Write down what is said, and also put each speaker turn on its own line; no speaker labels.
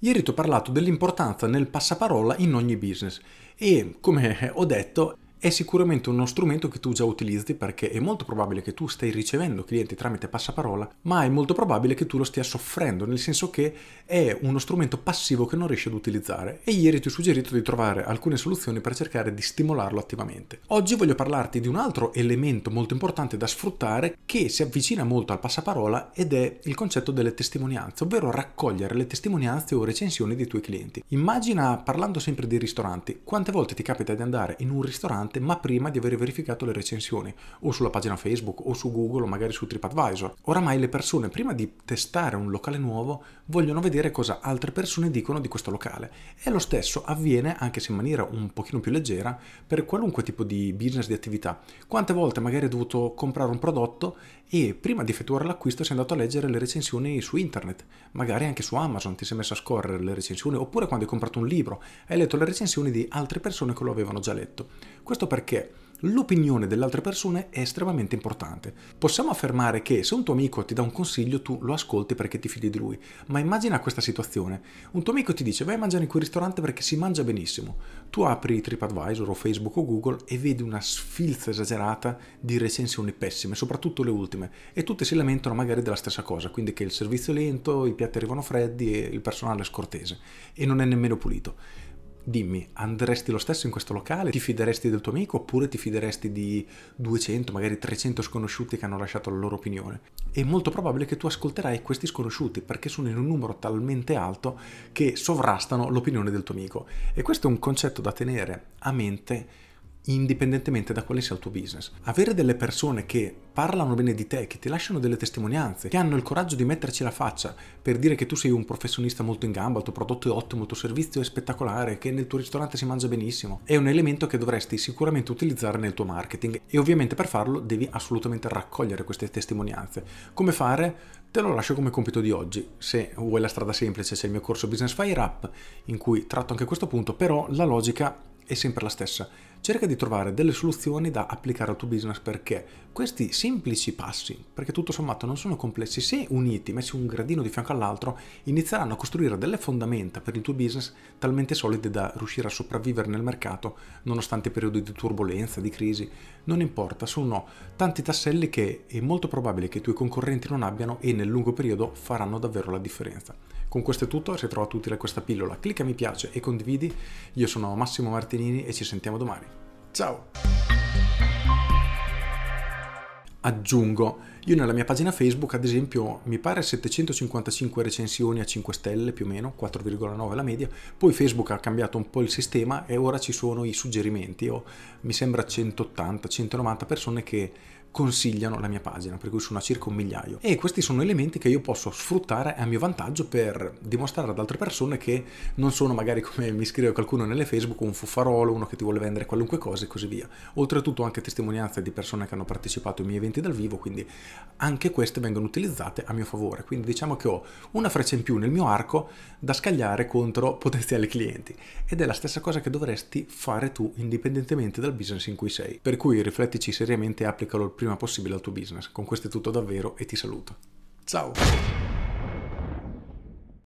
Ieri ti ho parlato dell'importanza nel passaparola in ogni business e, come ho detto, è sicuramente uno strumento che tu già utilizzi perché è molto probabile che tu stai ricevendo clienti tramite passaparola, ma è molto probabile che tu lo stia soffrendo, nel senso che è uno strumento passivo che non riesci ad utilizzare e ieri ti ho suggerito di trovare alcune soluzioni per cercare di stimolarlo attivamente. Oggi voglio parlarti di un altro elemento molto importante da sfruttare che si avvicina molto al passaparola ed è il concetto delle testimonianze, ovvero raccogliere le testimonianze o recensioni dei tuoi clienti. Immagina, parlando sempre di ristoranti, quante volte ti capita di andare in un ristorante importante, ma prima di aver verificato le recensioni, o sulla pagina Facebook, o su Google, o magari su TripAdvisor. Oramai le persone, prima di testare un locale nuovo, vogliono vedere cosa altre persone dicono di questo locale. E lo stesso avviene, anche se in maniera un pochino più leggera, per qualunque tipo di business, di attività. Quante volte magari hai dovuto comprare un prodotto e prima di effettuare l'acquisto sei andato a leggere le recensioni su internet, magari anche su Amazon ti sei messo a scorrere le recensioni, oppure quando hai comprato un libro hai letto le recensioni di altre persone che lo avevano già letto. Questo questo perché l'opinione delle altre persone è estremamente importante. Possiamo affermare che se un tuo amico ti dà un consiglio tu lo ascolti perché ti fidi di lui, ma immagina questa situazione. Un tuo amico ti dice vai a mangiare in quel ristorante perché si mangia benissimo. Tu apri TripAdvisor o Facebook o Google e vedi una sfilza esagerata di recensioni pessime, soprattutto le ultime, e tutte si lamentano magari della stessa cosa, quindi che il servizio è lento, i piatti arrivano freddi e il personale è scortese e non è nemmeno pulito. Dimmi, andresti lo stesso in questo locale? Ti fideresti del tuo amico oppure ti fideresti di 200, magari 300 sconosciuti che hanno lasciato la loro opinione? È molto probabile che tu ascolterai questi sconosciuti perché sono in un numero talmente alto che sovrastano l'opinione del tuo amico. E questo è un concetto da tenere a mente indipendentemente da quale sia il tuo business. Avere delle persone che parlano bene di te, che ti lasciano delle testimonianze, che hanno il coraggio di metterci la faccia per dire che tu sei un professionista molto in gamba, il tuo prodotto è ottimo, il tuo servizio è spettacolare, che nel tuo ristorante si mangia benissimo, è un elemento che dovresti sicuramente utilizzare nel tuo marketing e ovviamente per farlo devi assolutamente raccogliere queste testimonianze. Come fare? Te lo lascio come compito di oggi. Se vuoi la strada semplice c'è il mio corso Business Fire Up in cui tratto anche questo punto, però la logica è sempre la stessa cerca di trovare delle soluzioni da applicare al tuo business perché questi semplici passi, perché tutto sommato non sono complessi, se uniti, messi un gradino di fianco all'altro, inizieranno a costruire delle fondamenta per il tuo business talmente solide da riuscire a sopravvivere nel mercato nonostante periodi di turbolenza, di crisi, non importa, sono tanti tasselli che è molto probabile che i tuoi concorrenti non abbiano e nel lungo periodo faranno davvero la differenza. Con questo è tutto, se hai trovato utile questa pillola clicca mi piace e condividi. Io sono Massimo Martinini e ci sentiamo domani. Ciao! Aggiungo io nella mia pagina Facebook, ad esempio, mi pare 755 recensioni a 5 stelle più o meno, 4,9 la media, poi Facebook ha cambiato un po' il sistema e ora ci sono i suggerimenti, ho mi sembra 180-190 persone che consigliano la mia pagina, per cui sono a circa un migliaio. E questi sono elementi che io posso sfruttare a mio vantaggio per dimostrare ad altre persone che non sono magari come mi scrive qualcuno nelle Facebook, un fuffarolo, uno che ti vuole vendere qualunque cosa e così via. Oltretutto anche testimonianze di persone che hanno partecipato ai miei eventi dal vivo, quindi anche queste vengono utilizzate a mio favore. Quindi diciamo che ho una freccia in più nel mio arco da scagliare contro potenziali clienti. Ed è la stessa cosa che dovresti fare tu indipendentemente dal business in cui sei. Per cui riflettici seriamente e applicalo il prima possibile al tuo business. Con questo è tutto davvero e ti saluto. Ciao!